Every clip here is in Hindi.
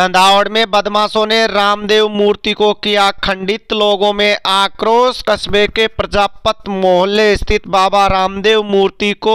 नंदावड़ में बदमाशों ने रामदेव मूर्ति को किया खंडित लोगों में आक्रोश कस्बे के प्रजापत मोहल्ले स्थित बाबा रामदेव मूर्ति को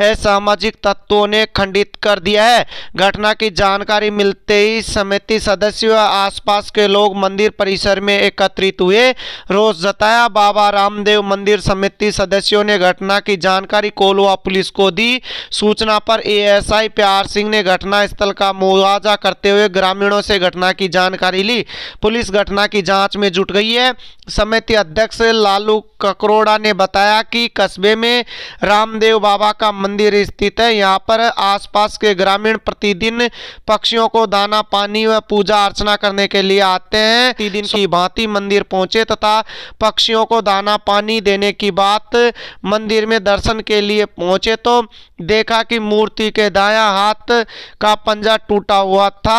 सामाजिक तत्वों ने खंडित कर दिया है घटना की जानकारी मिलते ही समिति सदस्य व आसपास के लोग मंदिर परिसर में एकत्रित हुए रोष जताया बाबा रामदेव मंदिर समिति सदस्यों ने घटना की जानकारी कोलवा पुलिस को दी सूचना पर ए प्यार सिंह ने घटना स्थल का मुआवजा करते हुए ग्रामीण ग्रामीणों से घटना की जानकारी ली पुलिस घटना की जांच में जुट गई है समिति अध्यक्ष लालू ककरोड़ा ने बताया कि कस्बे में रामदेव बाबा का मंदिर स्थित है यहाँ पर आसपास के ग्रामीण प्रतिदिन पक्षियों को दाना पानी व पूजा अर्चना करने के लिए आते हैं प्रतिदिन की भांति मंदिर पहुंचे तथा पक्षियों को दाना पानी देने की बात मंदिर में दर्शन के लिए पहुंचे तो देखा कि मूर्ति के दाया हाथ का पंजा टूटा हुआ था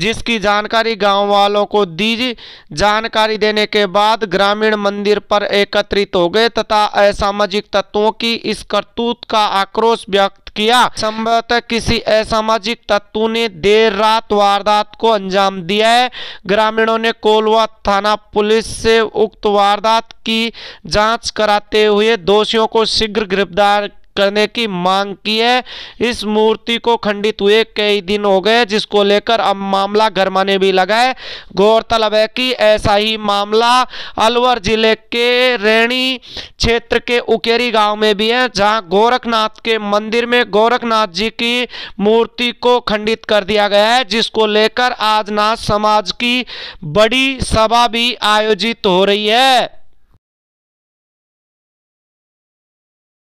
जिसकी जानकारी गांव वालों को दी जानकारी देने के बाद ग्रामीण मंदिर पर एकत्रित हो गए तथा असामाजिक तत्वों की इस करतूत का आक्रोश व्यक्त किया संभवतः किसी असामाजिक तत्व ने देर रात वारदात को अंजाम दिया है ग्रामीणों ने कोलवा थाना पुलिस से उक्त वारदात की जांच कराते हुए दोषियों को शीघ्र गिरफ्तार करने की मांग की है इस मूर्ति को खंडित हुए कई दिन हो गए जिसको लेकर अब मामला गरमाने भी लगा है गौरतलब है कि ऐसा ही मामला अलवर जिले के रेणी क्षेत्र के उकेरी गांव में भी है जहां गोरखनाथ के मंदिर में गोरखनाथ जी की मूर्ति को खंडित कर दिया गया है जिसको लेकर आज नाथ समाज की बड़ी सभा भी आयोजित हो रही है